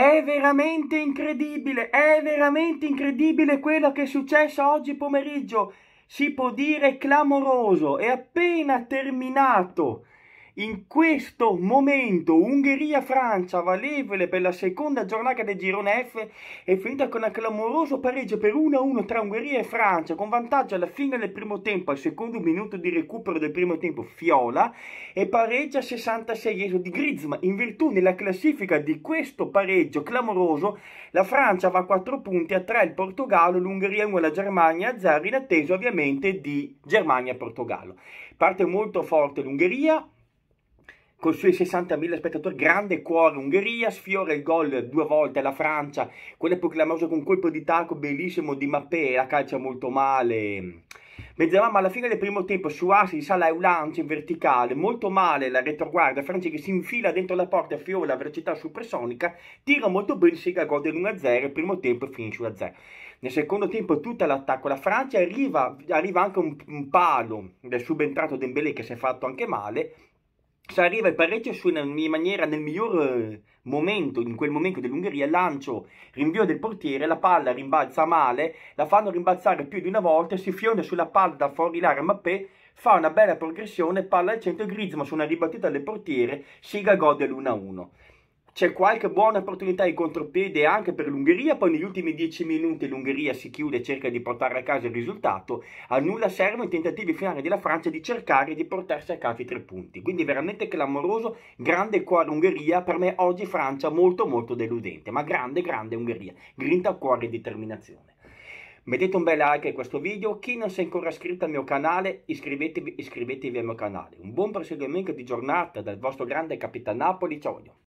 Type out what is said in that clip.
È veramente incredibile, è veramente incredibile quello che è successo oggi pomeriggio. Si può dire clamoroso, è appena terminato in questo momento Ungheria-Francia valevole per la seconda giornata del girone F è finita con un clamoroso pareggio per 1-1 tra Ungheria e Francia con vantaggio alla fine del primo tempo al secondo minuto di recupero del primo tempo Fiola e pareggia 66esimo di Griezmann. In virtù della classifica di questo pareggio clamoroso la Francia va a 4 punti a 3 il Portogallo, l'Ungheria 1 la Germania a 0 in attesa ovviamente di Germania-Portogallo. Parte molto forte l'Ungheria con i suoi 60.000 spettatori, grande cuore Ungheria, sfiora il gol due volte alla Francia, quello è proclamato con colpo di tacco bellissimo di Mappé, la calcia molto male. Benzema alla fine del primo tempo su assi di Salah è un lancio in verticale, molto male la retroguardia francese che si infila dentro la porta a Fiola a velocità supersonica, tira molto bene, si gol dell'1-0, il primo tempo finisce 1-0. Nel secondo tempo tutta l'attacco alla Francia, arriva, arriva anche un, un palo del subentrato Dembélé che si è fatto anche male, se cioè, arriva il pareggio in maniera nel miglior eh, momento, in quel momento dell'Ungheria, lancio, rinvio del portiere, la palla rimbalza male, la fanno rimbalzare più di una volta, si fionda sulla palla da fuori l'area Mbappé, fa una bella progressione, palla al centro, Griezmann su una ribattuta del portiere, Siga gode l'1-1 c'è qualche buona opportunità di contropiede anche per l'Ungheria, poi negli ultimi 10 minuti l'Ungheria si chiude e cerca di portare a casa il risultato, a nulla servono i tentativi finali della Francia di cercare di portarsi a casa i tre punti, quindi veramente clamoroso, grande cuore Ungheria, per me oggi Francia molto molto deludente, ma grande grande Ungheria, grinta, cuore e determinazione. Mettete un bel like a questo video, chi non si è ancora iscritto al mio canale iscrivetevi, iscrivetevi al mio canale. Un buon proseguimento di giornata dal vostro grande Capitan Napoli, ciao!